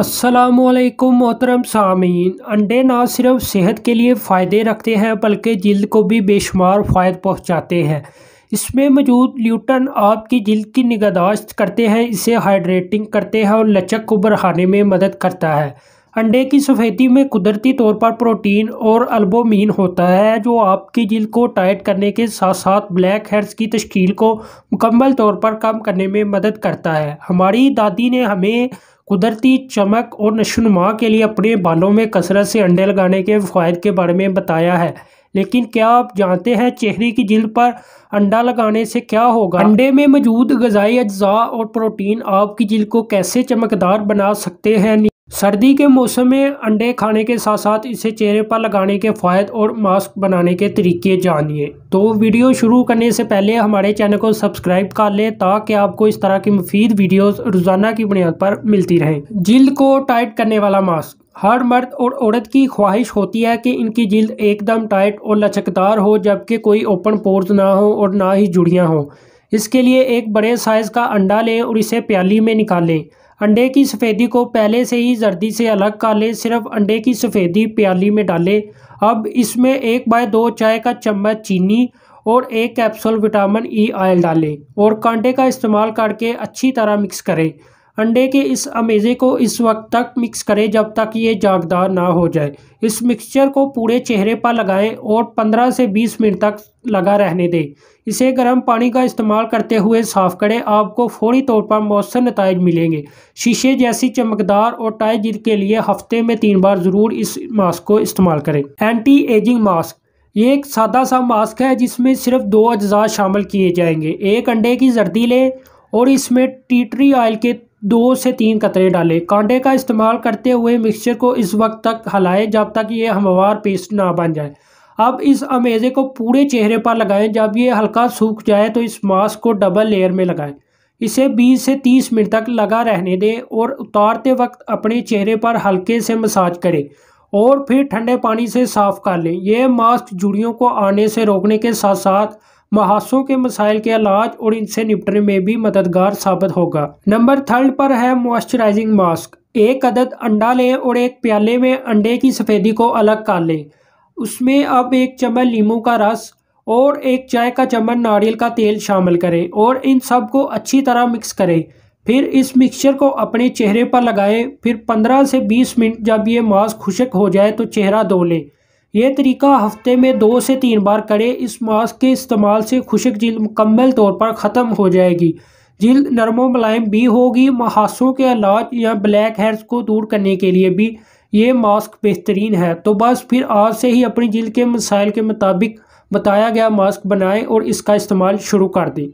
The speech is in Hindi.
असलकुम मोहतरम सामीन अंडे ना सिर्फ सेहत के लिए फ़ायदे रखते हैं बल्कि जल्द को भी बेशुमार फ़ायद पहुँचाते हैं इसमें मौजूद ल्यूटन आपकी जल्द की निगहदाश्त करते हैं इसे हाइड्रेटिंग करते हैं और लचक को बढ़ाने में मदद करता है अंडे की सफ़ेदी में कुदरती तौर पर प्रोटीन और अल्बोमीन होता है जो आपकी जिल को टाइट करने के साथ साथ ब्लैक हेड्स की तश्कील को मुकम्मल तौर पर कम करने में मदद करता है हमारी दादी ने हमें कुदरती चमक और नशोनुमा के लिए अपने बालों में कसरत से अंडे लगाने के फ़ायदे के बारे में बताया है लेकिन क्या आप जानते हैं चेहरे की जिल्द पर अंडा लगाने से क्या होगा अंडे में मौजूद गजाई अज्जा और प्रोटीन आपकी जिल्द को कैसे चमकदार बना सकते हैं सर्दी के मौसम में अंडे खाने के साथ साथ इसे चेहरे पर लगाने के फ़ायद और मास्क बनाने के तरीके जानिए तो वीडियो शुरू करने से पहले हमारे चैनल को सब्सक्राइब कर लें ताकि आपको इस तरह की मुफीद वीडियोस रोज़ाना की बुनियाद पर मिलती रहें जिल्द को टाइट करने वाला मास्क हर मर्द और औरत की ख्वाहिश होती है कि इनकी जिल्द एकदम टाइट और लचकदार हो जबकि कोई ओपन पोर्स ना हो और ना ही जुड़ियाँ हों इसके लिए एक बड़े साइज़ का अंडा लें और इसे प्याली में निकालें अंडे की सफ़ेदी को पहले से ही जर्दी से अलग कर लें सिर्फ अंडे की सफ़ेदी प्याली में डालें अब इसमें एक बाय दो चाय का चम्मच चीनी और एक कैप्सूल विटामिन ई ऑयल डालें और कांटे का इस्तेमाल करके अच्छी तरह मिक्स करें अंडे के इस अमेज़े को इस वक्त तक मिक्स करें जब तक ये जागदार ना हो जाए इस मिक्सचर को पूरे चेहरे पर लगाएं और 15 से 20 मिनट तक लगा रहने दें इसे गर्म पानी का इस्तेमाल करते हुए साफ़ करें आपको फौरी तौर पर मौसर नतज मिलेंगे शीशे जैसी चमकदार और टाई जिद के लिए हफ्ते में तीन बार ज़रूर इस मास्क को इस्तेमाल करें एंटी एजिंग मास्क ये एक सादा सा मास्क है जिसमें सिर्फ दो अज्जा शामिल किए जाएंगे एक अंडे की जर्दी लें और इसमें टीटरी ऑयल के दो से तीन कतरे डालें कांटे का इस्तेमाल करते हुए मिक्सचर को इस वक्त तक हलाएं जब तक ये हमवार पेस्ट ना बन जाए अब इस अमेज़े को पूरे चेहरे पर लगाएं जब ये हल्का सूख जाए तो इस मास्क को डबल लेयर में लगाएं इसे 20 से 30 मिनट तक लगा रहने दें और उतारते वक्त अपने चेहरे पर हल्के से मसाज करें और फिर ठंडे पानी से साफ कर लें यह मास्क जुड़ियों को आने से रोकने के साथ साथ महासों के मसाइल के इलाज और इनसे निपटने में भी मददगार साबित होगा नंबर थर्ड पर है मॉइस्चराइजिंग मास्क एक अदद अंडा लें और एक प्याले में अंडे की सफ़ेदी को अलग कर लें उसमें अब एक चम्मच नींबू का रस और एक चाय का चम्मच नारियल का तेल शामिल करें और इन सब को अच्छी तरह मिक्स करें फिर इस मिक्सचर को अपने चेहरे पर लगाएं फिर 15 से 20 मिनट जब ये मास्क खुशक हो जाए तो चेहरा धो लें यह तरीका हफ्ते में दो से तीन बार करें इस मास्क के इस्तेमाल से खुशक जल्द मुकम्मल तौर पर ख़त्म हो जाएगी जल्द नरमो मुलायम भी होगी महासों के इलाज या ब्लैक हेड्स को दूर करने के लिए भी ये मास्क बेहतरीन है तो बस फिर आज से ही अपनी जल्द के मसाइल के मुताबिक बताया गया मास्क बनाएं और इसका इस्तेमाल शुरू कर दें